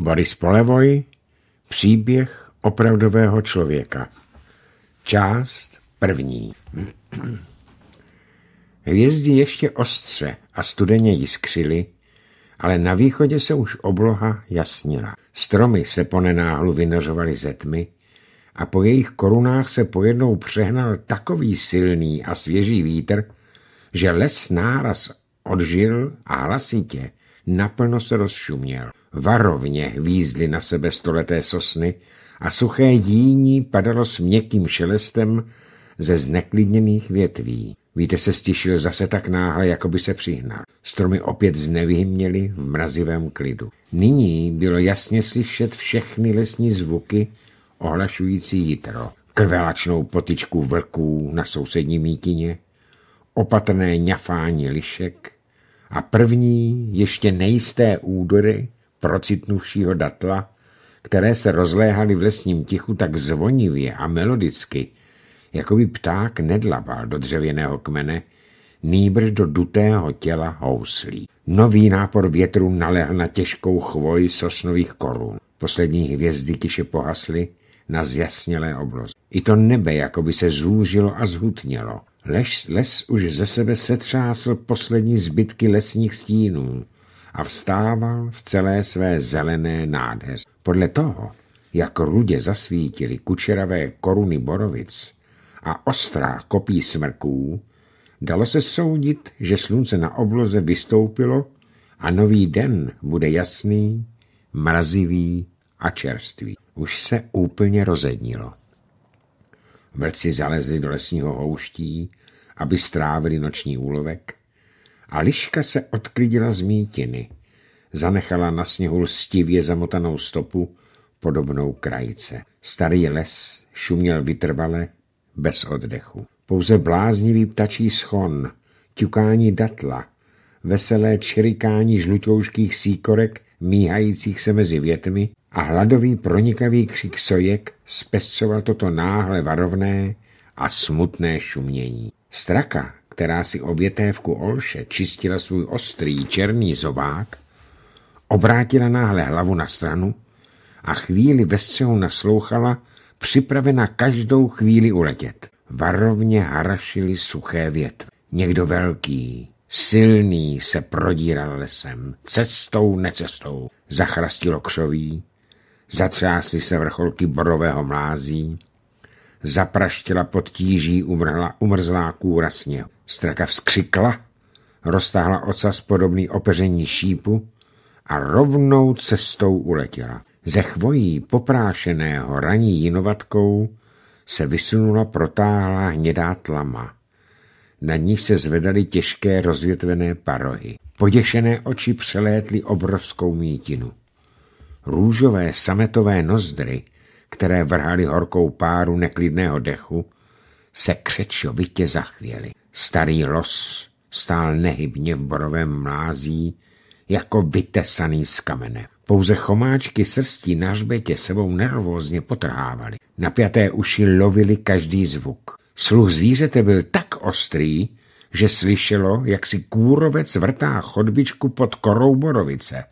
Boris Polevoj Příběh opravdového člověka Část první Hvězdy ještě ostře a studeně jiskřily, ale na východě se už obloha jasnila. Stromy se ponenáhlu vynořovaly ze tmy a po jejich korunách se pojednou přehnal takový silný a svěží vítr, že les náraz odžil a hlasitě naplno se rozšuměl. Varovně hvízdly na sebe stoleté sosny a suché díní padalo s měkkým šelestem ze zneklidněných větví. Víte se stišil zase tak náhle, jako by se přihnal. Stromy opět znevyhyměly v mrazivém klidu. Nyní bylo jasně slyšet všechny lesní zvuky ohlašující jitro. Krvelačnou potičku vlků na sousední mítině, opatrné ňafání lišek a první, ještě nejisté údory procitnuvšího datla, které se rozléhaly v lesním tichu tak zvonivě a melodicky, jako by pták nedlabal do dřevěného kmene, nýbrž do dutého těla houslí. Nový nápor větru nalehl na těžkou chvoj sosnových korun. Poslední hvězdy tiše pohasly na zjasnělé obloze. I to nebe jako by se zúžilo a zhutnělo. Les, les už ze sebe setřásl poslední zbytky lesních stínů, a vstával v celé své zelené nádheře. Podle toho, jak rudě zasvítily kučeravé koruny borovic a ostrá kopí smrků, dalo se soudit, že slunce na obloze vystoupilo a nový den bude jasný, mrazivý a čerstvý. Už se úplně rozednilo. Vrci zalezli do lesního houští, aby strávili noční úlovek a liška se odklidila z mítiny. Zanechala na sněhu lstivě zamotanou stopu, podobnou krajice. Starý les šuměl vytrvale, bez oddechu. Pouze bláznivý ptačí schon, ťukání datla, veselé čirikání žlutouškých síkorek míhajících se mezi větmi a hladový pronikavý křik sojek spescoval toto náhle varovné a smutné šumění. Straka která si o větévku olše čistila svůj ostrý černý zobák, obrátila náhle hlavu na stranu a chvíli střehu naslouchala, připravena každou chvíli uletět. Varovně harašily suché větve. Někdo velký, silný se prodíral lesem, cestou necestou. Zachrastilo křoví, zatřásly se vrcholky borového mlází, zapraštila pod tíží umrhla, umrzlá kůra sněhu. Straka vzkřikla, roztáhla ocas podobný opeření šípu a rovnou cestou uletěla. Ze chvojí poprášeného raní jinovatkou se vysunula protáhlá hnědá tlama. Na ní se zvedaly těžké rozvětvené parohy. Poděšené oči přelétly obrovskou mítinu. Růžové sametové nozdry, které vrhaly horkou páru neklidného dechu, se křečovitě zachvěly. Starý los stál nehybně v borovém mlází, jako vytesaný z kamene. Pouze chomáčky srstí na žbetě sebou nervózně potrhávaly. Napjaté uši lovili každý zvuk. Sluch zvířete byl tak ostrý, že slyšelo, jak si kůrovec vrtá chodbičku pod korou borovice.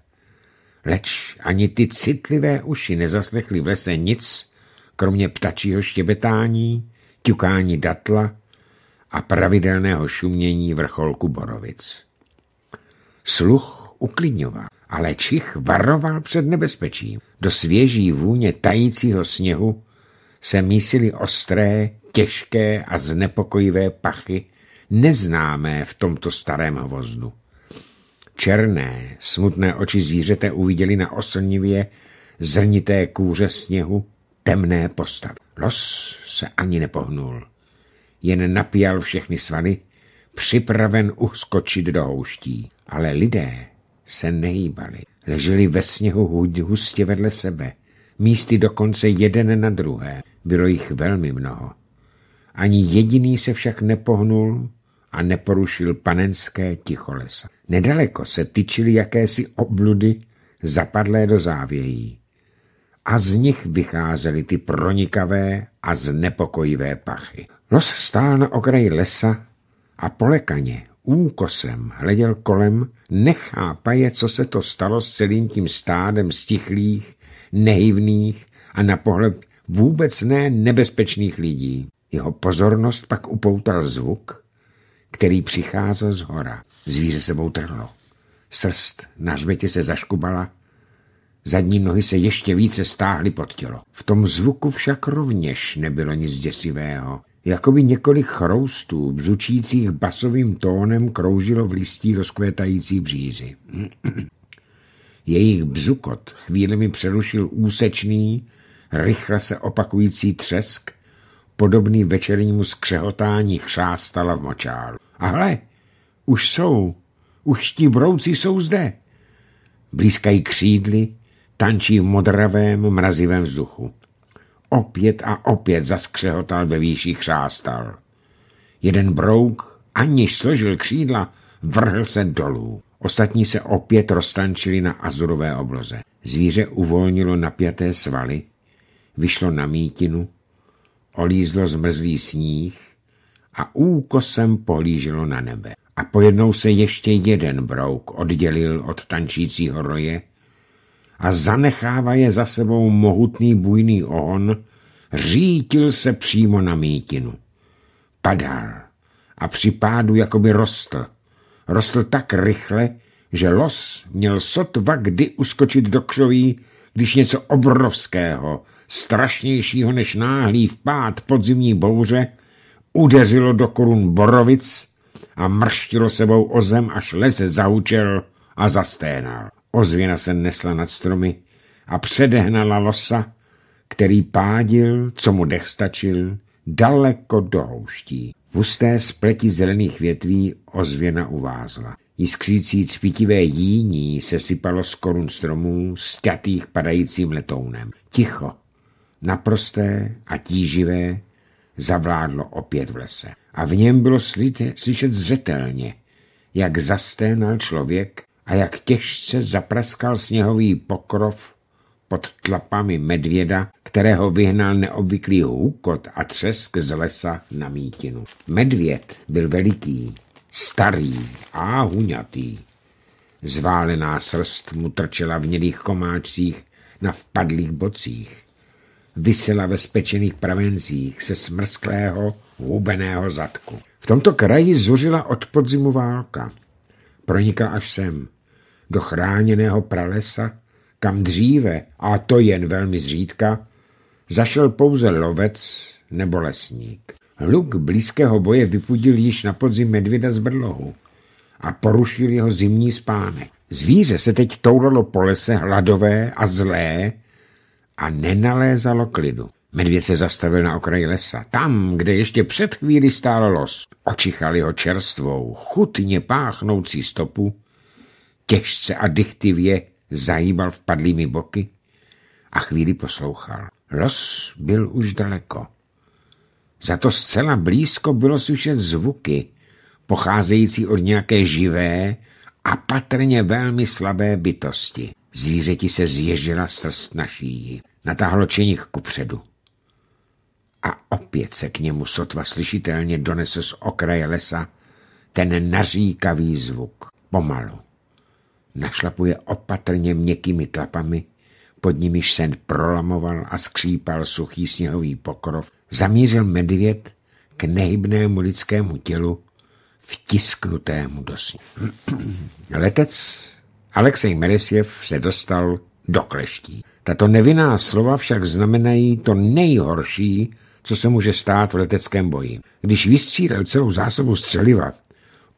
Leč ani ty citlivé uši nezaslechly v lese nic, kromě ptačího štěbetání, ťukání datla a pravidelného šumění vrcholku Borovic. Sluch uklidňoval, ale Čich varoval před nebezpečím. Do svěží vůně tajícího sněhu se mísily ostré, těžké a znepokojivé pachy, neznámé v tomto starém hvozdu. Černé, smutné oči zvířete uviděli na oslnivě zrnité kůře sněhu temné postavy. Los se ani nepohnul jen napíjal všechny svany, připraven uskočit do houští. Ale lidé se nehýbali. Leželi ve sněhu hustě vedle sebe, místy dokonce jeden na druhé. Bylo jich velmi mnoho. Ani jediný se však nepohnul a neporušil panenské ticho lesa. Nedaleko se tyčily jakési obludy zapadlé do závějí. A z nich vycházely ty pronikavé a znepokojivé pachy. Los stál na okraji lesa a polekaně, úkosem hleděl kolem, nechápaje, co se to stalo s celým tím stádem stichlých, nehyvných a na pohled vůbec ne nebezpečných lidí. Jeho pozornost pak upoutal zvuk, který přicházel z hora. Zvíře sebou trhlo. Srst na hřbetě se zaškubala, zadní nohy se ještě více stáhly pod tělo. V tom zvuku však rovněž nebylo nic děsivého. Jakoby několik chroustů, bzučících basovým tónem, kroužilo v listí rozkvétající břízy. Jejich bzukot chvílemi přerušil úsečný, rychle se opakující třesk, podobný večernímu skřehotání chřástala v močálu. A hle, už jsou, už ti brouci jsou zde. Blízkají křídly, tančí v modravém, mrazivém vzduchu opět a opět zaskřehotal ve výši chřástal. Jeden brouk, aniž složil křídla, vrhl se dolů. Ostatní se opět roztančili na azurové obloze. Zvíře uvolnilo napjaté svaly, vyšlo na mítinu, olízlo zmrzlý sníh a úkosem polížilo na nebe. A pojednou se ještě jeden brouk oddělil od tančícího roje a zanechává je za sebou mohutný bujný ohon, řítil se přímo na mítinu. Padal a při pádu jakoby rostl. Rostl tak rychle, že los měl sotva kdy uskočit do křoví, když něco obrovského, strašnějšího než náhlý vpád podzimní bouře, udeřilo do korun borovic a mrštilo sebou o zem, až les zahučel a zasténal. Ozvěna se nesla nad stromy a předehnala losa, který pádil, co mu dech stačil, daleko do houští. V husté spleti zelených větví ozvěna uvázla. Jiskřící cvítivé jíní se sypalo z korun stromů, sťatých padajícím letounem. Ticho, naprosté a tíživé, zavládlo opět v lese. A v něm bylo slyšet zřetelně, jak zasténal člověk, a jak těžce zapraskal sněhový pokrov pod tlapami medvěda, kterého vyhnal neobvyklý hůkot a třesk z lesa na mítinu. Medvěd byl veliký, starý a huňatý. Zválená srst mu trčela v nědých komáčcích na vpadlých bocích. Vysela ve spečených pravenzích se smrsklého, hubeného zadku. V tomto kraji zuřila od podzimu válka. Pronikla až sem do chráněného pralesa, kam dříve, a to jen velmi zřídka, zašel pouze lovec nebo lesník. Hluk blízkého boje vypudil již na podzim medvěda z brlohu a porušil jeho zimní spánek. Zvíře se teď touralo po lese hladové a zlé a nenalézalo klidu. Medvěd se zastavil na okraji lesa, tam, kde ještě před chvíli stálo los. Očichali ho čerstvou, chutně páchnoucí stopu těžce a dychtivě zajímal vpadlými boky a chvíli poslouchal. Los byl už daleko. Za to zcela blízko bylo slyšet zvuky, pocházející od nějaké živé a patrně velmi slabé bytosti. Zvířeti se zježila srst na šíji, natáhlo čenich kupředu. A opět se k němu sotva slyšitelně donesl z okraje lesa ten naříkavý zvuk. Pomalu našlapuje opatrně měkkými tlapami, pod nimiž sen prolamoval a skřípal suchý sněhový pokrov, zamířil medvěd k nehybnému lidskému tělu, vtisknutému do sní. Letec Alexej Meresjev se dostal do kleští. Tato nevinná slova však znamenají to nejhorší, co se může stát v leteckém boji. Když vystřílel celou zásobu střeliva,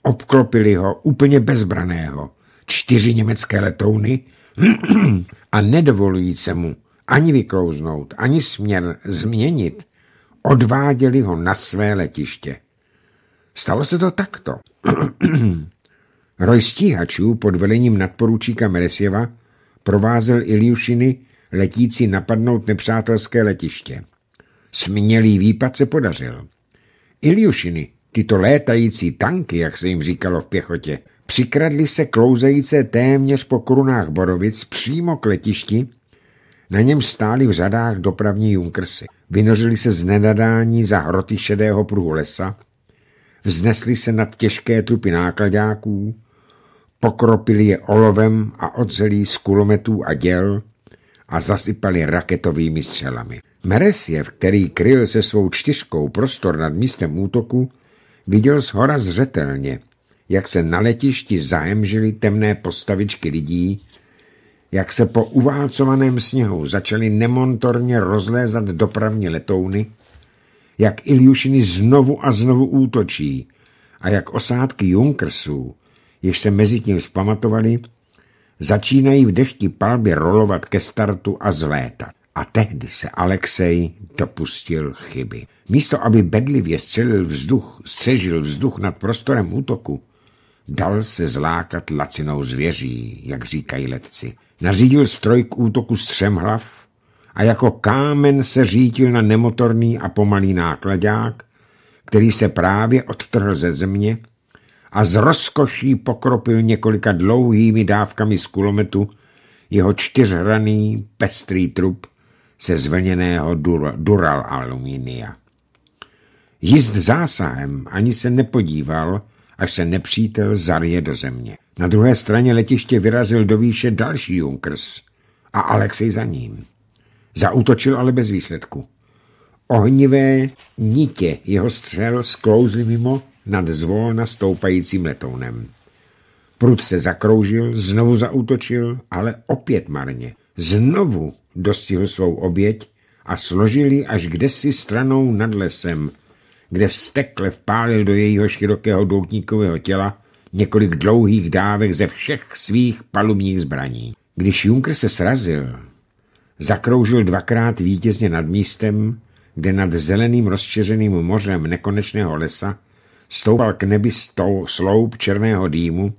obklopili ho úplně bezbraného, čtyři německé letouny a se mu ani vyklouznout, ani směr změnit, odváděli ho na své letiště. Stalo se to takto. Roj stíhačů pod velením nadporučíka Meresjeva provázel Iliušiny letící napadnout nepřátelské letiště. Smělý výpad se podařil. Iliušiny, tyto létající tanky, jak se jim říkalo v pěchotě, přikradli se klouzejíce téměř po korunách borovic přímo k letišti, na něm stáli v řadách dopravní junkersy. Vynořili se z nenadání za hroty šedého pruhu lesa, vznesli se nad těžké trupy nákladáků, pokropili je olovem a ocelí z kulometů a děl a zasypali raketovými střelami. Meresiev, který kryl se svou čtyřkou prostor nad místem útoku, viděl z hora zřetelně – jak se na letišti zahemžily temné postavičky lidí, jak se po uvácovaném sněhu začaly nemontorně rozlézat dopravní letouny, jak Iljušiny znovu a znovu útočí a jak osádky Junkersů, jež se mezi tím vzpamatovali, začínají v dešti palby rolovat ke startu a zlétat. A tehdy se Alexej dopustil chyby. Místo, aby bedlivě střelil vzduch, střežil vzduch nad prostorem útoku, Dal se zlákat lacinou zvěří, jak říkají letci. Nařídil stroj k útoku střemhlav a jako kámen se řítil na nemotorný a pomalý nákladák, který se právě odtrhl ze země a z rozkoší pokropil několika dlouhými dávkami z kulometu jeho čtyřhraný pestrý trup se zvlněného dur dural aluminia. Jist zásahem ani se nepodíval, až se nepřítel zarje do země. Na druhé straně letiště vyrazil do výše další Junkers a Alexej za ním. Zautočil ale bez výsledku. Ohnivé nitě jeho střel sklouzly mimo nad zvolna stoupajícím letounem. Prud se zakroužil, znovu zautočil, ale opět marně. Znovu dostihl svou oběť a složili až kdesi stranou nad lesem, kde vstekle vpálil do jejího širokého doutníkového těla několik dlouhých dávek ze všech svých palubních zbraní. Když Juncker se srazil, zakroužil dvakrát vítězně nad místem, kde nad zeleným rozšířeným mořem nekonečného lesa stoupal k nebi stou, sloup černého dýmu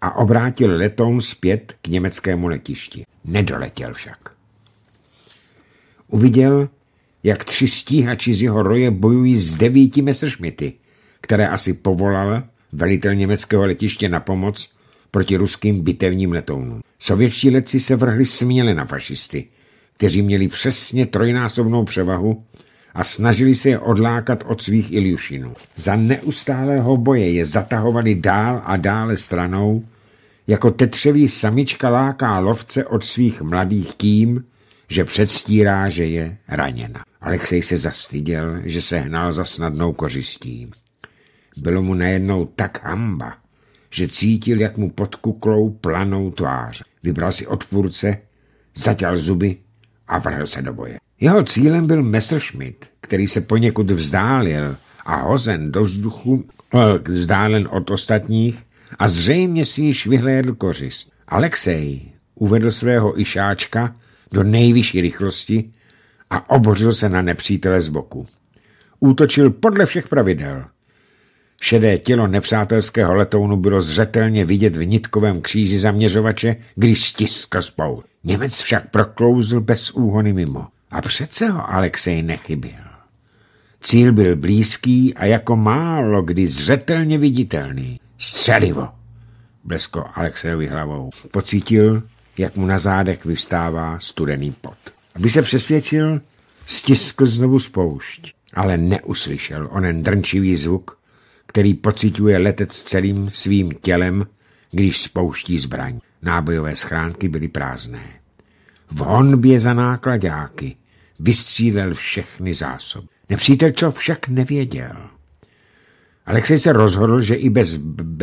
a obrátil letoun zpět k německému letišti. Nedoletěl však. Uviděl, jak tři stíhači z jeho roje bojují s devíti Messerschmitty, které asi povolal velitel německého letiště na pomoc proti ruským bitevním letounům. Sovětští letci se vrhli směle na fašisty, kteří měli přesně trojnásobnou převahu a snažili se je odlákat od svých Iliušinů. Za neustálého boje je zatahovali dál a dále stranou, jako tetřevý samička láká lovce od svých mladých tím, že předstírá, že je raněna. Alexej se zastyděl, že se hnal za snadnou kořistí. Bylo mu najednou tak hamba, že cítil, jak mu pod kuklou planou tvář. Vybral si odpůrce, zaťal zuby a vrhl se do boje. Jeho cílem byl Messerschmitt, který se poněkud vzdálil a hozen do vzduchu, eh, vzdálen od ostatních a zřejmě si již vyhlédl kořist. Alexej uvedl svého išáčka do nejvyšší rychlosti a obořil se na nepřítele z boku. Útočil podle všech pravidel. Šedé tělo nepřátelského letounu bylo zřetelně vidět v nitkovém kříži zaměřovače, když stiskl spou. Němec však proklouzl bez úhony mimo. A přece ho Alexej nechyběl. Cíl byl blízký a jako málo kdy zřetelně viditelný. Střelivo! Blesko Alexejovi hlavou. Pocítil, jak mu na zádech vyvstává studený pot. Aby se přesvědčil, stiskl znovu spoušť, ale neuslyšel onen drnčivý zvuk, který pociťuje letec celým svým tělem, když spouští zbraň. Nábojové schránky byly prázdné. V honbě za nákladáky vystřílel všechny zásoby. Nepřítel čo však nevěděl. Alexej se rozhodl, že i, bez,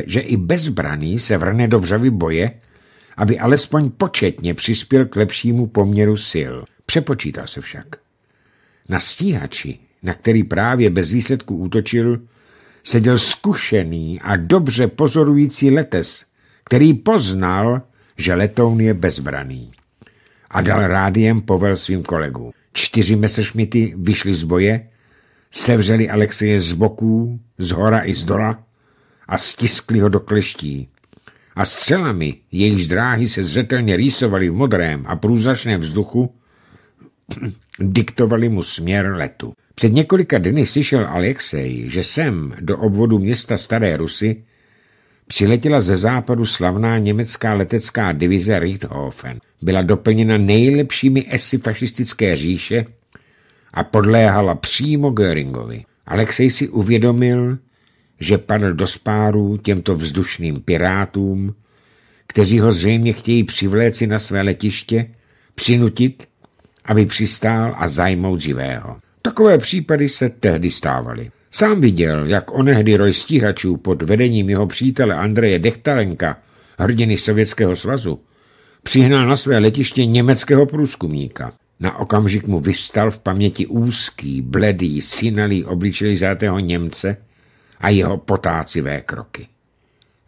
že i bezbraný se vrne do vřavy boje, aby alespoň početně přispěl k lepšímu poměru sil. Přepočítal se však. Na stíhači, na který právě bez výsledku útočil, seděl zkušený a dobře pozorující letes, který poznal, že letoun je bezbraný. A dal rádiem povel svým kolegům. Čtyři mesešmity vyšli z boje, sevřeli Alexeje z boků, z hora i z dola a stiskli ho do kleští. A celami, jejichž dráhy se zřetelně rýsovaly v modrém a průzačném vzduchu, Diktovali mu směr letu. Před několika dny slyšel Alexej, že sem do obvodu města Staré Rusy přiletěla ze západu slavná německá letecká divize Richthofen. Byla doplněna nejlepšími esy fašistické říše a podléhala přímo Göringovi. Alexej si uvědomil, že padl do spáru těmto vzdušným pirátům, kteří ho zřejmě chtějí přivléci na své letiště, přinutit, aby přistál a zajmout živého. Takové případy se tehdy stávaly. Sám viděl, jak onehdy roj stíhačů pod vedením jeho přítele Andreje Dechtalenka, hrdiny Sovětského svazu, přihnal na své letiště německého průzkumníka. Na okamžik mu vystal v paměti úzký, bledý, synalý obličej zátého Němce a jeho potácivé kroky.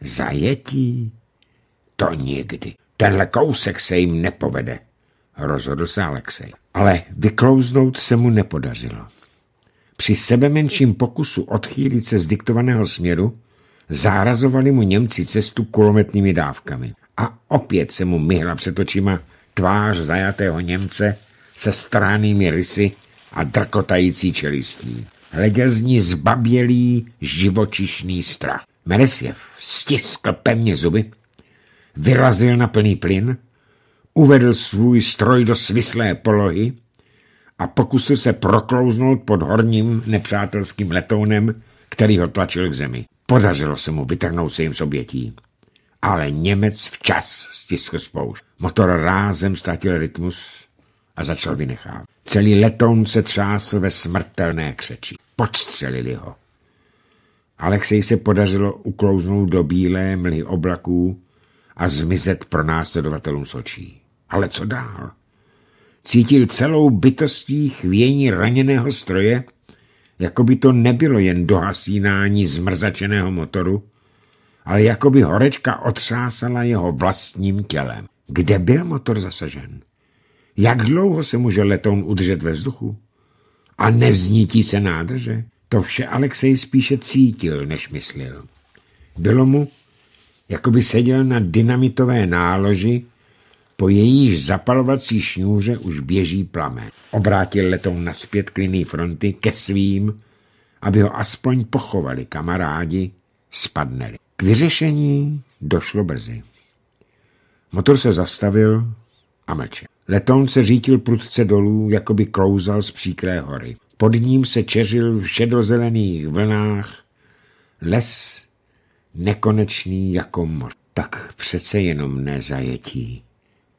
Zajetí? To nikdy. Tenhle kousek se jim nepovede rozhodl se Alexej. Ale vyklouznout se mu nepodařilo. Při sebemenším pokusu odchýlit se z diktovaného směru zárazovali mu Němci cestu kulometnými dávkami. A opět se mu myhla před očima tvář zajatého Němce se stránými rysy a drkotající čelistí. Hleděl z ní zbabělý, živočišný strach. Meresjev stiskl pevně zuby, vyrazil na plný plyn uvedl svůj stroj do svislé polohy a pokusil se proklouznout pod horním nepřátelským letounem, který ho tlačil k zemi. Podařilo se mu vytrhnout se jim z obětí. Ale Němec včas stiskl spoušť. Motor rázem ztratil rytmus a začal vynechávat. Celý letoun se třásl ve smrtelné křeči. Podstřelili ho. Alexej se podařilo uklouznout do bílé mlhy oblaků a zmizet pro následovatelům sočí. Ale co dál? Cítil celou bytostí chvění raněného stroje, jako by to nebylo jen dohasínání zmrzačeného motoru, ale jako by horečka otřásala jeho vlastním tělem. Kde byl motor zasažen? Jak dlouho se může letoun udržet ve vzduchu? A nevznítí se nádrže? To vše Alexej spíše cítil, než myslel. Bylo mu, jako by seděl na dynamitové náloži po jejíž zapalovací šňůře už běží plamen. Obrátil letoun naspět k linii fronty ke svým, aby ho aspoň pochovali kamarádi, spadneli. K vyřešení došlo brzy. Motor se zastavil a mlčel. Letoun se řítil prudce dolů, jako by klouzal z příkré hory. Pod ním se čeřil v šedozelených vlnách les nekonečný jako moř. Tak přece jenom nezajetí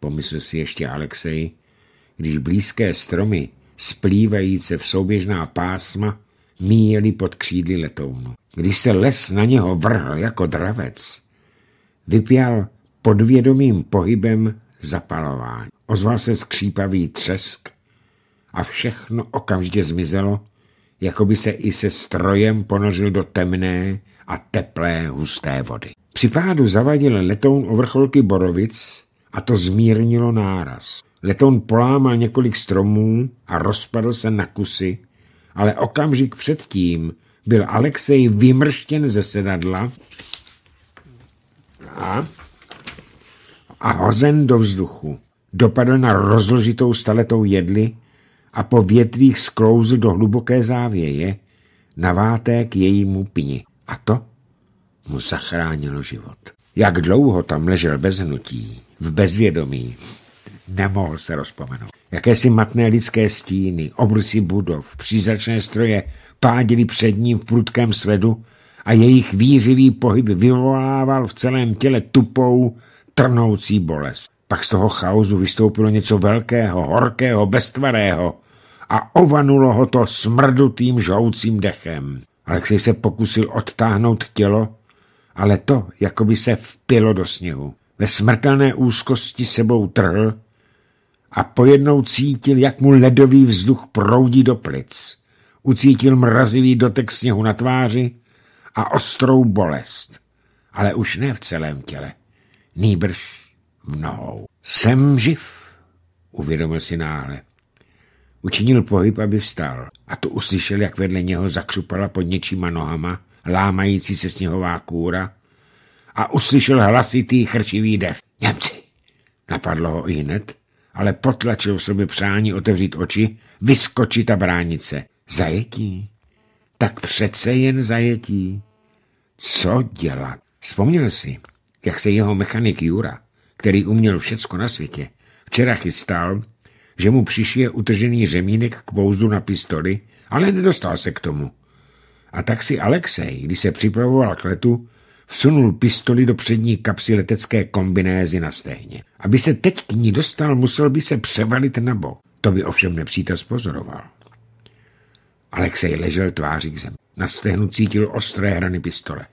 pomysl si ještě Alexej, když blízké stromy, splývající v souběžná pásma, míjeli pod křídly letounu. Když se les na něho vrhl jako dravec, vypěl podvědomým pohybem zapalování. Ozval se skřípavý třesk a všechno okamžitě zmizelo, jako by se i se strojem ponořil do temné a teplé husté vody. Při pádu zavadil letoun o vrcholky Borovic a to zmírnilo náraz. Letoun polámal několik stromů a rozpadl se na kusy, ale okamžik předtím byl Alexej vymrštěn ze sedadla a, a hozen do vzduchu. Dopadl na rozložitou staletou jedli a po větvích sklouzl do hluboké závěje na vátek jejímu pni. A to mu zachránilo život. Jak dlouho tam ležel bez hnutí, v bezvědomí. Nemohl se rozpomenout. Jakési matné lidské stíny, obrusy budov, přízračné stroje pádili před ním v prudkém sledu a jejich výřivý pohyb vyvolával v celém těle tupou, trnoucí bolest. Pak z toho chaosu vystoupilo něco velkého, horkého, beztvarého a ovanulo ho to smrdutým, žoucím dechem. Alexej se pokusil odtáhnout tělo, ale to jako by se vpilo do sněhu ve smrtelné úzkosti sebou trhl a pojednou cítil, jak mu ledový vzduch proudí do plic. Ucítil mrazivý dotek sněhu na tváři a ostrou bolest, ale už ne v celém těle, nýbrž v nohou. Jsem živ, uvědomil si náhle. Učinil pohyb, aby vstal a to uslyšel, jak vedle něho zakřupala pod něčíma nohama lámající se sněhová kůra a uslyšel hlasitý chrčivý dev. Němci! Napadlo ho i hned, ale potlačil v sobě přání otevřít oči, vyskočit a bránit se. Zajetí? Tak přece jen zajetí. Co dělat? Vzpomněl si, jak se jeho mechanik Jura, který uměl všecko na světě, včera chystal, že mu přišije utržený řemínek k pouzdu na pistoli, ale nedostal se k tomu. A tak si Alexej, když se připravoval k letu, vsunul pistoli do přední kapsy letecké kombinézy na stehně. Aby se teď k ní dostal, musel by se převalit na bok. To by ovšem nepřítel pozoroval. Alexej ležel tváří k zemi. Na stehnu cítil ostré hrany pistole.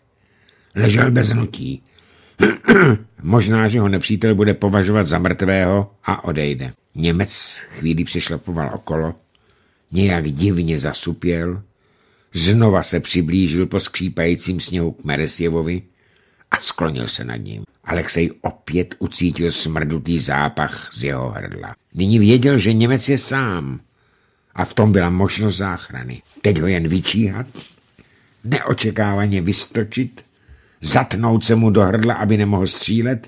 Ležel bez nutí. Možná, že ho nepřítel bude považovat za mrtvého a odejde. Němec chvíli přešlapoval okolo, nějak divně zasupěl, Znova se přiblížil po skřípajícím sněhu k Meresjevovi a sklonil se nad ním. Alexej opět ucítil smrdutý zápach z jeho hrdla. Nyní věděl, že Němec je sám a v tom byla možnost záchrany. Teď ho jen vyčíhat, neočekávaně vystočit, zatnout se mu do hrdla, aby nemohl střílet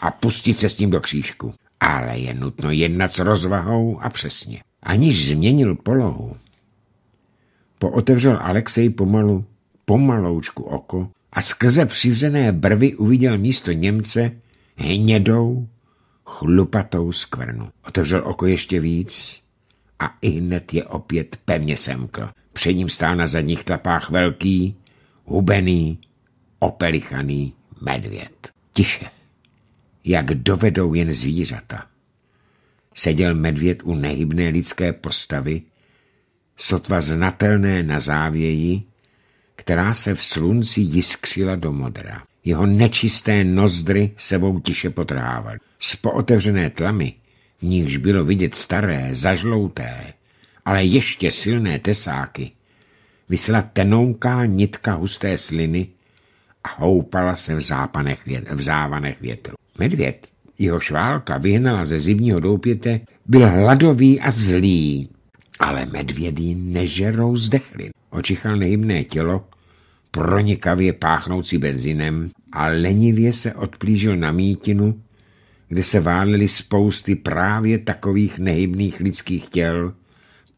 a pustit se s ním do křížku. Ale je nutno jednat s rozvahou a přesně. Aniž změnil polohu, Pootevřel Alexej pomalu, pomaloučku oko a skrze přivřené brvy uviděl místo Němce hnědou, chlupatou skvrnu. Otevřel oko ještě víc a i hned je opět pevně semkl. Před ním stál na zadních tlapách velký, hubený, opelichaný medvěd. Tiše, jak dovedou jen zvířata. Seděl medvěd u nehybné lidské postavy, sotva znatelné na závěji, která se v slunci jiskřila do modra. Jeho nečisté nozdry sebou tiše potrávaly. Z pootevřené tlamy, v nichž bylo vidět staré, zažlouté, ale ještě silné tesáky, vysla tenouká nitka husté sliny a houpala se v, zápanech vět, v závanech větru. Medvěd, jeho šválka vyhnala ze zimního doupěte, byl hladový a zlý, ale medvědy nežerou z Očichal nejimné tělo, pronikavě páchnoucí benzinem a lenivě se odplížil na mítinu, kde se válely spousty právě takových nehybných lidských těl,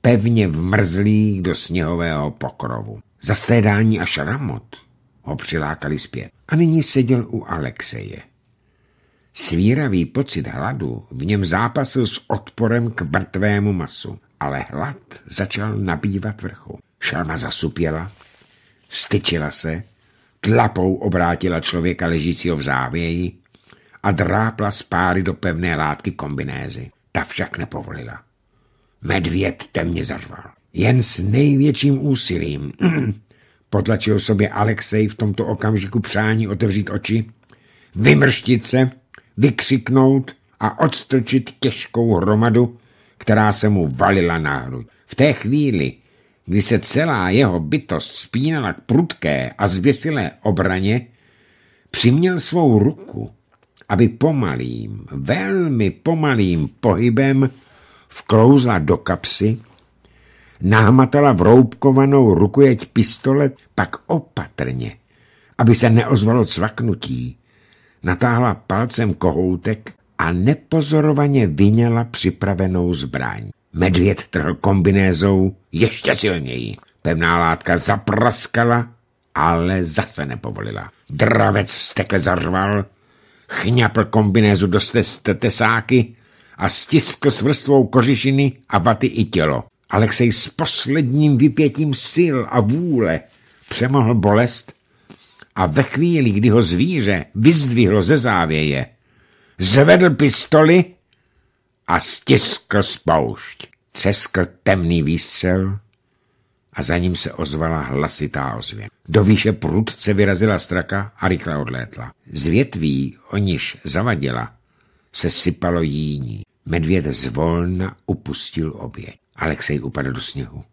pevně vmrzlých do sněhového pokrovu. Zastédání a šramot ho přilákali zpět. A nyní seděl u Alexeje. Svíravý pocit hladu v něm zápasil s odporem k mrtvému masu ale hlad začal nabývat vrchu. Šelma zasupěla, styčila se, tlapou obrátila člověka ležícího v závěji a drápla z páry do pevné látky kombinézy. Ta však nepovolila. Medvěd temně zařval. Jen s největším úsilím potlačil sobě Alexej v tomto okamžiku přání otevřít oči, vymrštit se, vykřiknout a odstrčit těžkou hromadu, která se mu valila na hruď. V té chvíli, kdy se celá jeho bytost spínala k prudké a zvěsilé obraně, přiměl svou ruku, aby pomalým, velmi pomalým pohybem vklouzla do kapsy, námatala vroubkovanou rukojeť pistolet, pak opatrně, aby se neozvalo cvaknutí, natáhla palcem kohoutek a nepozorovaně vyněla připravenou zbraň. Medvěd trhl kombinézou ještě silněji. Pevná látka zapraskala, ale zase nepovolila. Dravec vstekle zarval, chňapl kombinézu do tesáky a stiskl s vrstvou kořišiny a vaty i tělo. Alexej s posledním vypětím sil a vůle přemohl bolest a ve chvíli, kdy ho zvíře vyzdvihlo ze závěje, zvedl pistoli a stiskl spoušť. Ceskl temný výstřel a za ním se ozvala hlasitá ozvěn. Do výše prudce vyrazila straka a rychle odlétla. Z větví, o níž zavadila, se sypalo jíní. Medvěd zvolna upustil obě. Alexej upadl do sněhu.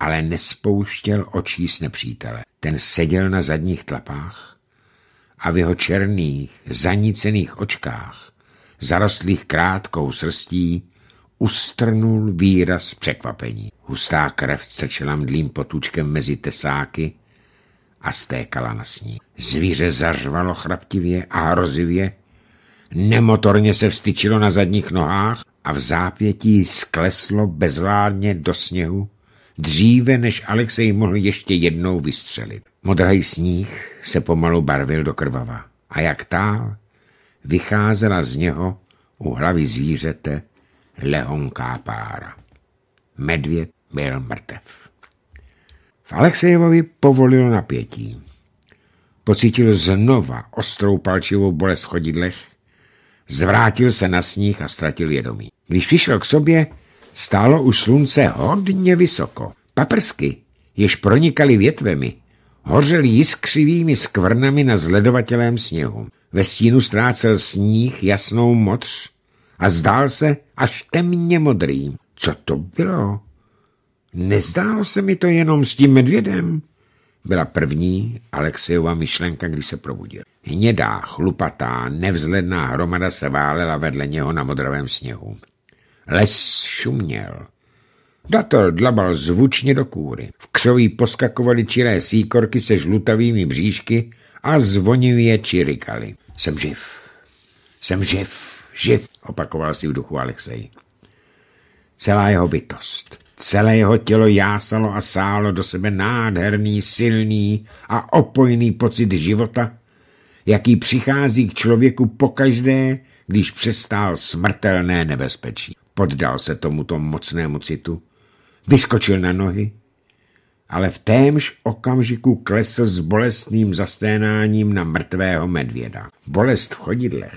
Ale nespouštěl očí s nepřítele. Ten seděl na zadních tlapách a v jeho černých, zanícených očkách, zarostlých krátkou srstí, ustrnul výraz překvapení. Hustá krev sečela mdlým potůčkem mezi tesáky a stékala na sní. Zvíře zařvalo chraptivě a hrozivě, nemotorně se vstyčilo na zadních nohách a v zápětí skleslo bezvládně do sněhu, dříve než Alexej mohl ještě jednou vystřelit. Modrý sníh se pomalu barvil do krvava a jak tál, vycházela z něho u hlavy zvířete lehonká pára. Medvěd byl mrtev. V Alexejevovi povolilo napětí. Pocítil znova ostrou palčivou bolest v chodidlech, zvrátil se na sníh a ztratil vědomí. Když přišel k sobě, stálo už slunce hodně vysoko. Paprsky, jež pronikaly větvemi, hořel jiskřivými skvrnami na zledovatělém sněhu. Ve stínu ztrácel sníh jasnou modř a zdál se až temně modrý. Co to bylo? Nezdálo se mi to jenom s tím medvědem. Byla první Alexejova myšlenka, když se probudil. Hnědá, chlupatá, nevzledná hromada se válela vedle něho na modravém sněhu. Les šuměl. Dator dlabal zvučně do kůry. V křoví poskakovaly čiré síkorky se žlutavými bříšky a zvonivě čirikali. Jsem živ. Jsem živ. Živ, opakoval si v duchu Alexej. Celá jeho bytost, celé jeho tělo jásalo a sálo do sebe nádherný, silný a opojný pocit života, jaký přichází k člověku pokaždé, když přestál smrtelné nebezpečí. Poddal se tomuto mocnému citu Vyskočil na nohy, ale v témž okamžiku klesl s bolestným zasténáním na mrtvého medvěda. Bolest v chodidlech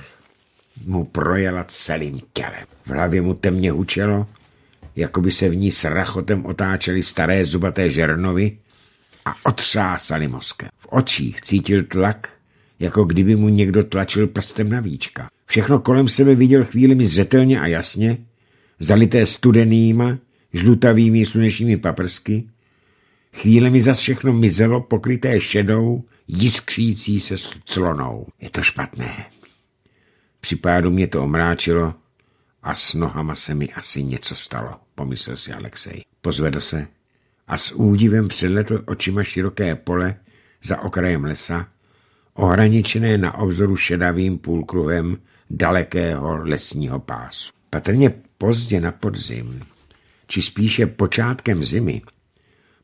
mu projela celým tělem. V hlavě mu temně hučelo, jako by se v ní s rachotem otáčely staré zubaté žernovy a otřásaly mozkem. V očích cítil tlak, jako kdyby mu někdo tlačil prstem na víčka. Všechno kolem sebe viděl chvílemi zřetelně a jasně, zalité studenýma, žlutavými slunečními paprsky, mi zas všechno mizelo, pokryté šedou, jiskřící se clonou. Je to špatné. Při pádu mě to omráčilo a s nohama se mi asi něco stalo, pomyslel si Alexej. Pozvedl se a s údivem přeletl očima široké pole za okrajem lesa, ohraničené na obzoru šedavým půlkruhem dalekého lesního pásu. Patrně pozdě na podzim či spíše počátkem zimy,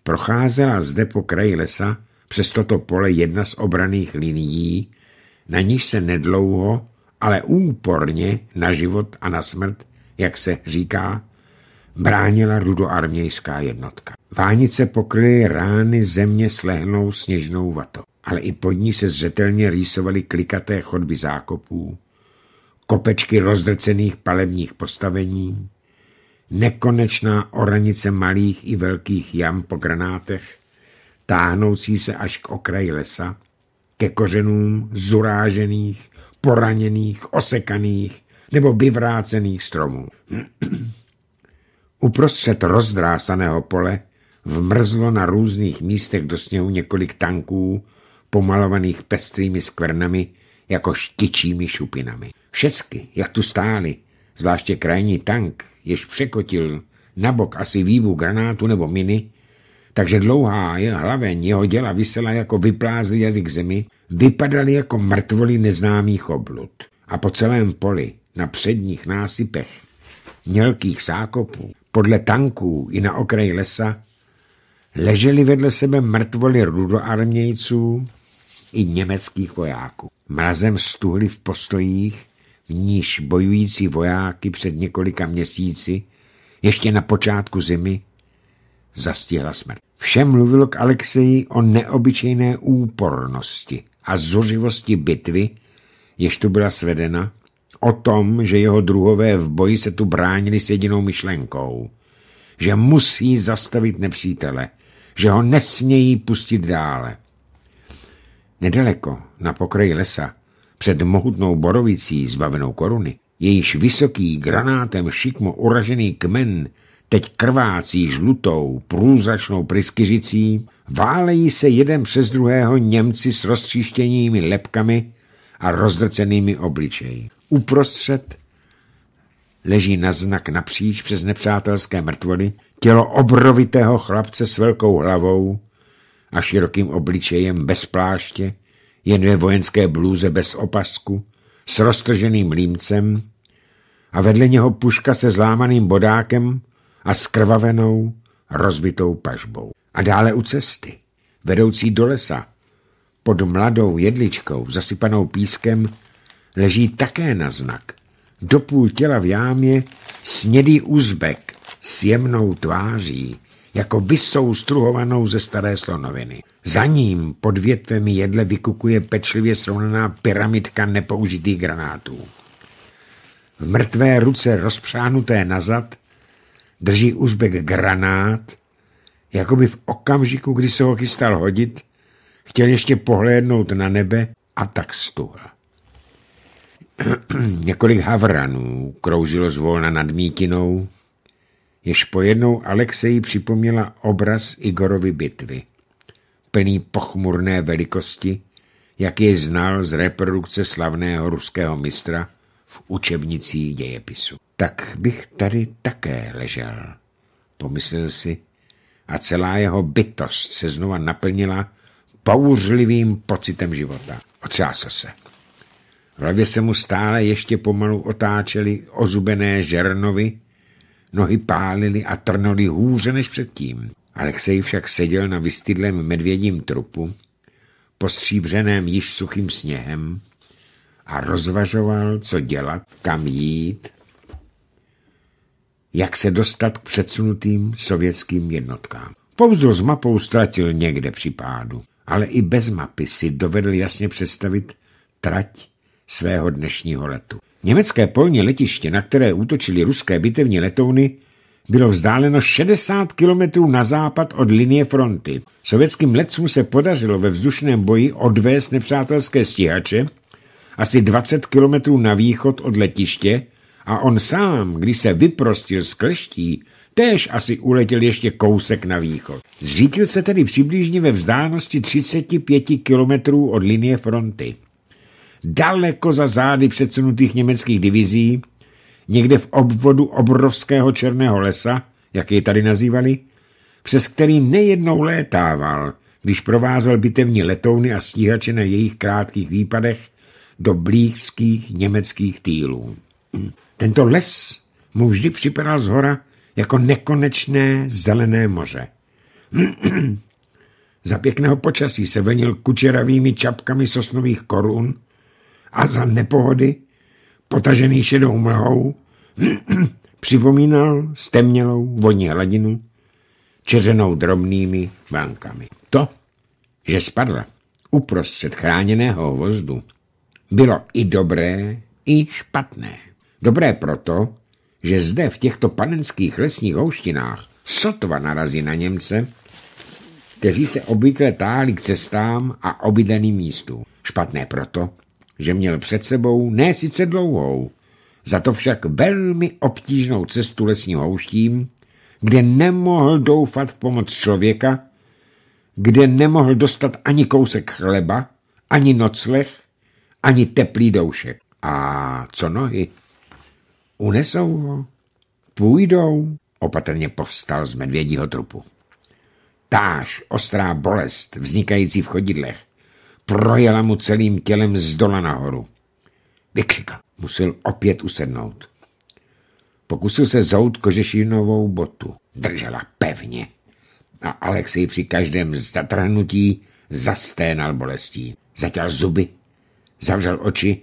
procházela zde po kraji lesa přes toto pole jedna z obraných linií, na níž se nedlouho, ale úporně na život a na smrt, jak se říká, bránila rudoarmějská jednotka. Vánice pokryly rány země slehnou sněžnou vatou, ale i pod ní se zřetelně rýsovaly klikaté chodby zákopů, kopečky rozdrcených palebních postavení, nekonečná oranice malých i velkých jam po granátech, táhnoucí se až k okraji lesa, ke kořenům zurážených, poraněných, osekaných nebo vyvrácených stromů. Uprostřed rozdrásaného pole vmrzlo na různých místech do sněhu několik tanků, pomalovaných pestrými skvrnami jako štičími šupinami. Všecky, jak tu stály, zvláště krajní tank, jež překotil na bok asi výbu granátu nebo miny, takže dlouhá je hlaveň jeho děla vysela jako vyplázlý jazyk zemi, vypadaly jako mrtvoli neznámých oblud. A po celém poli, na předních násypech, mělkých sákopů podle tanků i na okraji lesa, leželi vedle sebe mrtvoli rudoarmějců i německých vojáků. Mrazem stuhli v postojích v níž bojující vojáky před několika měsíci, ještě na počátku zimy, zastihla smrt. Všem mluvilo k Alexeji o neobyčejné úpornosti a zuřivosti bitvy, jež tu byla svedena, o tom, že jeho druhové v boji se tu bránili s jedinou myšlenkou, že musí zastavit nepřítele, že ho nesmějí pustit dále. Nedaleko, na pokraji lesa, před mohutnou borovicí zbavenou koruny, jejíž vysoký granátem šikmo uražený kmen teď krvácí žlutou, průzračnou pryskyřicí, válejí se jeden přes druhého Němci s roztříštěnými lepkami a rozdrcenými obličeji. Uprostřed leží na znak napříč přes nepřátelské mrtvoly tělo obrovitého chlapce s velkou hlavou a širokým obličejem bez pláště, jen ve vojenské blůze bez opasku, s roztrženým límcem a vedle něho puška se zlámaným bodákem a skrvavenou, rozbitou pažbou. A dále u cesty, vedoucí do lesa, pod mladou jedličkou, zasypanou pískem, leží také na znak. Do půl těla v jámě snědý uzbek s jemnou tváří, jako vysou struhovanou ze staré slonoviny. Za ním pod větvemi jedle vykukuje pečlivě srovnaná pyramidka nepoužitých granátů. V mrtvé ruce rozpřánuté nazad drží Uzbek granát, jako by v okamžiku, kdy se ho chystal hodit, chtěl ještě pohlédnout na nebe a tak stuhl. Několik havranů kroužilo zvolna nad Mítinou, jež po jednou Alexeji připomněla obraz Igorovy bitvy. Plný pochmurné velikosti, jak je znal z reprodukce slavného ruského mistra v učebnicích dějepisu. Tak bych tady také ležel, pomyslel si, a celá jeho bytost se znova naplnila pouřlivým pocitem života. Otřásl se. V hlavě se mu stále ještě pomalu otáčely ozubené žernovy Nohy pálily a trnoli hůře než předtím. Alexej však seděl na vystydlém medvědím trupu, postříbřeném již suchým sněhem, a rozvažoval, co dělat, kam jít, jak se dostat k předsunutým sovětským jednotkám. Pouzdro s mapou ztratil někde při pádu, ale i bez mapy si dovedl jasně představit trať svého dnešního letu. Německé polní letiště, na které útočili ruské bitevní letouny, bylo vzdáleno 60 kilometrů na západ od linie fronty. Sovětským letcům se podařilo ve vzdušném boji odvést nepřátelské stíhače asi 20 kilometrů na východ od letiště a on sám, když se vyprostil z kleští, též asi uletěl ještě kousek na východ. Zřítil se tedy přibližně ve vzdálenosti 35 kilometrů od linie fronty daleko za zády předsunutých německých divizí, někde v obvodu obrovského černého lesa, jak jej tady nazývali, přes který nejednou létával, když provázel bitevní letouny a stíhače na jejich krátkých výpadech do blízkých německých týlů. Tento les mu vždy připadal z hora jako nekonečné zelené moře. Za pěkného počasí se venil kučeravými čapkami sosnových korun a za nepohody, potažený šedou mlhou, připomínal stemnělou vodní hladinu, čeřenou drobnými vánkami. To, že spadla uprostřed chráněného vozdu, bylo i dobré, i špatné. Dobré proto, že zde v těchto panenských lesních houštinách sotva narazí na Němce, kteří se obvykle táhli k cestám a obydleným místům. Špatné proto, že měl před sebou ne sice dlouhou, za to však velmi obtížnou cestu lesním houštím, kde nemohl doufat v pomoc člověka, kde nemohl dostat ani kousek chleba, ani nocleh, ani teplý doušek. A co nohy? Unesou ho? Půjdou? Opatrně povstal z medvědího trupu. Táž ostrá bolest, vznikající v chodidlech, projela mu celým tělem z dola nahoru. Vykřikl. Musel opět usednout. Pokusil se zout kožešinovou botu. Držela pevně. A Alexej při každém zatrhnutí zasténal bolestí. Zatěl zuby, zavřel oči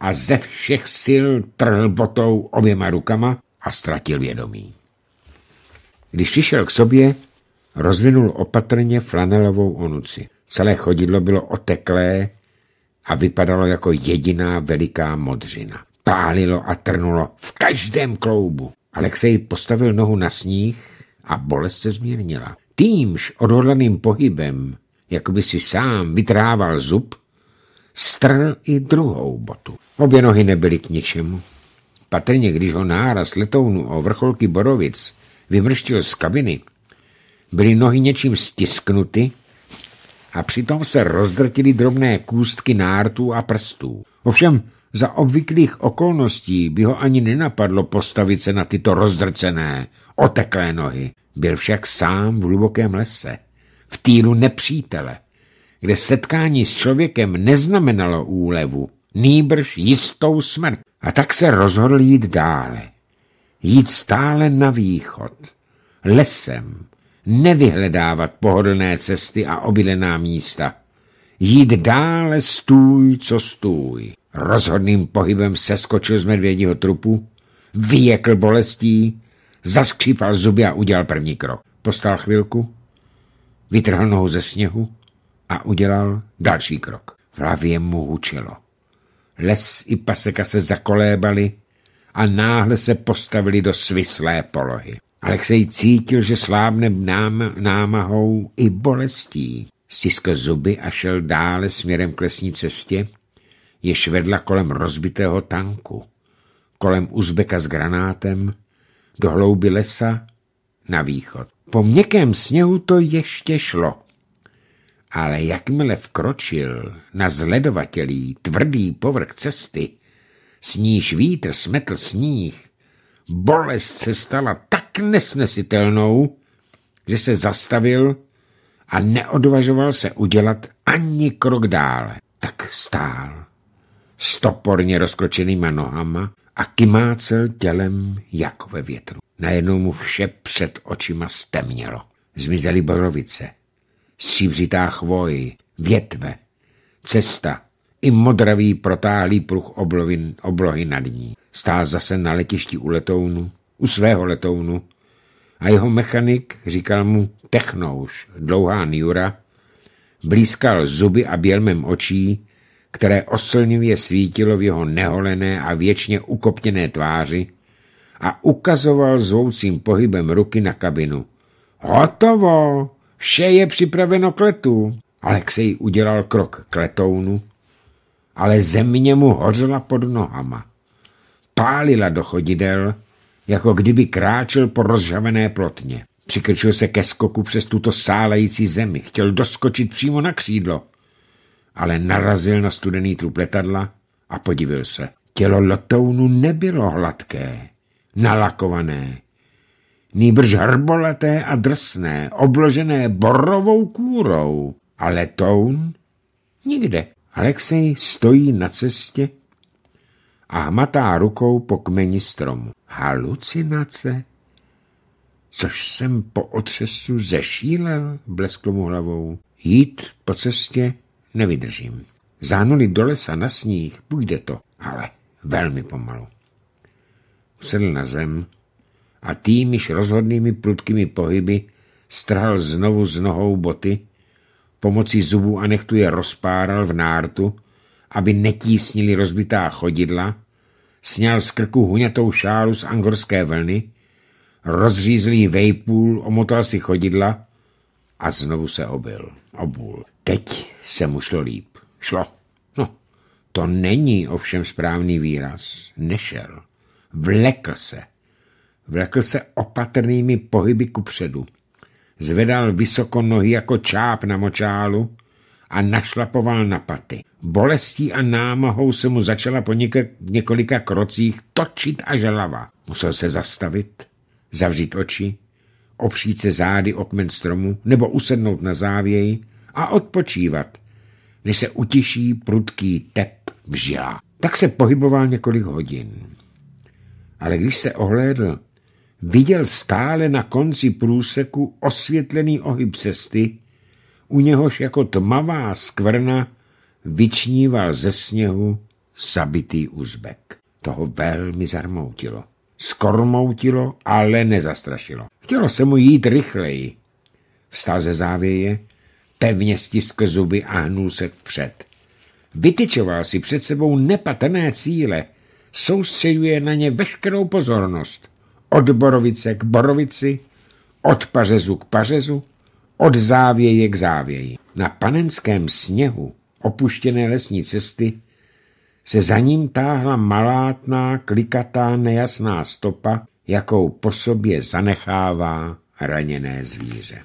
a ze všech sil trhl botou oběma rukama a ztratil vědomí. Když přišel k sobě, rozvinul opatrně flanelovou onuci. Celé chodidlo bylo oteklé a vypadalo jako jediná veliká modřina. Pálilo a trnulo v každém kloubu. Alexej postavil nohu na sníh a bolest se zmírnila. Týmž odhodlaným pohybem, jako by si sám vytrával zub, strl i druhou botu. Obě nohy nebyly k ničemu. Patrně, když ho náraz letounu o vrcholky Borovic vymrštil z kabiny, byly nohy něčím stisknuty a přitom se rozdrtily drobné kůstky nártů a prstů. Ovšem za obvyklých okolností by ho ani nenapadlo postavit se na tyto rozdrcené, oteklé nohy. Byl však sám v hlubokém lese, v týlu nepřítele, kde setkání s člověkem neznamenalo úlevu, nýbrž jistou smrt. A tak se rozhodl jít dále. Jít stále na východ, lesem, nevyhledávat pohodlné cesty a obilená místa. Jít dále stůj, co stůj. Rozhodným pohybem seskočil z medvědího trupu, vyjekl bolestí, zaskřípal zuby a udělal první krok. Postal chvilku, vytrhl nohu ze sněhu a udělal další krok. V hlavě mu hučelo. Les i paseka se zakolébali a náhle se postavili do svislé polohy. Alexej cítil, že slábne nám, námahou i bolestí. Stiskl zuby a šel dále směrem k lesní cestě, jež vedla kolem rozbitého tanku, kolem Uzbeka s granátem, do hlouby lesa, na východ. Po měkkém sněhu to ještě šlo. Ale jakmile vkročil na zledovatelý tvrdý povrch cesty, sníž vítr smetl sníh, Bolest se stala tak nesnesitelnou, že se zastavil a neodvažoval se udělat ani krok dále. Tak stál, stoporně rozkročenýma nohama a kymácel tělem jako ve větru. Najednou mu vše před očima stemnělo. Zmizely borovice, stříbřitá chvoj, větve, cesta i modravý protáhlý pruh oblovin, oblohy nad ní. Stál zase na letišti u letounu, u svého letounu, a jeho mechanik, říkal mu Technouš, dlouhá niura." blízkal zuby a bělmem očí, které oslňivě svítilo v jeho neholené a věčně ukoptěné tváři a ukazoval zvoucím pohybem ruky na kabinu. Hotovo! Vše je připraveno k letu. Alexej udělal krok k letounu, ale země mu hořela pod nohama pálila do chodidel, jako kdyby kráčel po rozžavené plotně. Přikrčil se ke skoku přes tuto sálející zemi, chtěl doskočit přímo na křídlo, ale narazil na studený trup letadla a podivil se. Tělo letounu nebylo hladké, nalakované, nýbrž hrbolaté a drsné, obložené borovou kůrou. A letoun? Nikde. Alexej stojí na cestě, a hmatá rukou po kmeni stromu. Halucinace? Což jsem po otřesu zešílel, bleskl mu hlavou. Jít po cestě nevydržím. Zánuli do lesa na sníh, půjde to, ale velmi pomalu. Usedl na zem a již rozhodnými prudkými pohyby strhal znovu z nohou boty, pomocí zubů a nechtu je rozpáral v nártu, aby netísnili rozbitá chodidla, sněl z krku hunětou šáru z angorské vlny, rozřízlý vejpůl, omotal si chodidla a znovu se obil, obul. Teď se mu šlo líp. Šlo. No, to není ovšem správný výraz. Nešel. Vlekl se. Vlekl se opatrnými pohyby kupředu. Zvedal vysoko nohy jako čáp na močálu, a našlapoval na paty. Bolestí a námahou se mu začala po několika krocích točit a želava. Musel se zastavit, zavřít oči, opřít se zády o kmen stromu nebo usednout na závěj a odpočívat, než se utiší prudký tep v žila. Tak se pohyboval několik hodin. Ale když se ohlédl, viděl stále na konci průseku osvětlený ohyb cesty, u něhož jako tmavá skvrna vyčnívá ze sněhu zabitý uzbek. Toho velmi zarmoutilo. Skormoutilo, ale nezastrašilo. Chtělo se mu jít rychleji. Vstal ze závěje, pevně stiskl zuby a hnul se vpřed. Vytyčoval si před sebou nepatrné cíle, soustředuje na ně veškerou pozornost. Od borovice k borovici, od pařezu k pařezu, od závěje k závěji. Na panenském sněhu opuštěné lesní cesty se za ním táhla malátná, klikatá, nejasná stopa, jakou po sobě zanechává raněné zvíře.